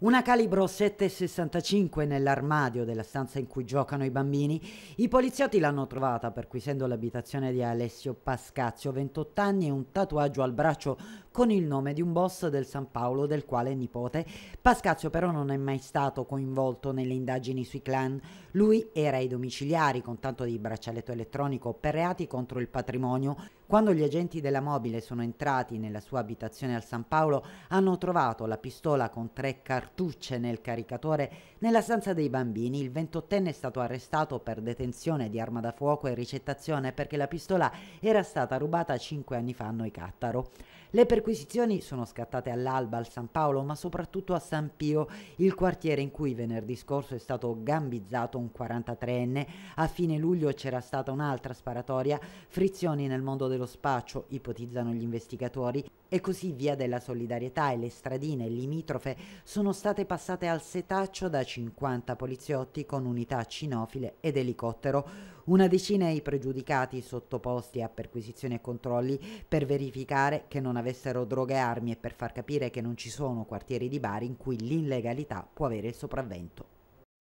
Una calibro 7,65 nell'armadio della stanza in cui giocano i bambini. I poliziotti l'hanno trovata perquisendo l'abitazione di Alessio Pascazio, 28 anni e un tatuaggio al braccio con il nome di un boss del San Paolo del quale è nipote. Pascazio però non è mai stato coinvolto nelle indagini sui clan. Lui era ai domiciliari con tanto di braccialetto elettronico per reati contro il patrimonio. Quando gli agenti della mobile sono entrati nella sua abitazione al San Paolo hanno trovato la pistola con tre cartucce nel caricatore nella stanza dei bambini. Il 28enne è stato arrestato per detenzione di arma da fuoco e ricettazione perché la pistola era stata rubata cinque anni fa a Cattaro. Le perquisizioni sono scattate all'alba al San Paolo, ma soprattutto a San Pio, il quartiere in cui venerdì scorso è stato gambizzato un 43enne. A fine luglio c'era stata un'altra sparatoria, frizioni nel mondo dello spaccio, ipotizzano gli investigatori, e così Via della Solidarietà e le stradine limitrofe sono state passate al setaccio da 50 poliziotti con unità cinofile ed elicottero una decina i pregiudicati sottoposti a perquisizioni e controlli per verificare che non avessero droghe e armi e per far capire che non ci sono quartieri di Bari in cui l'illegalità può avere il sopravvento.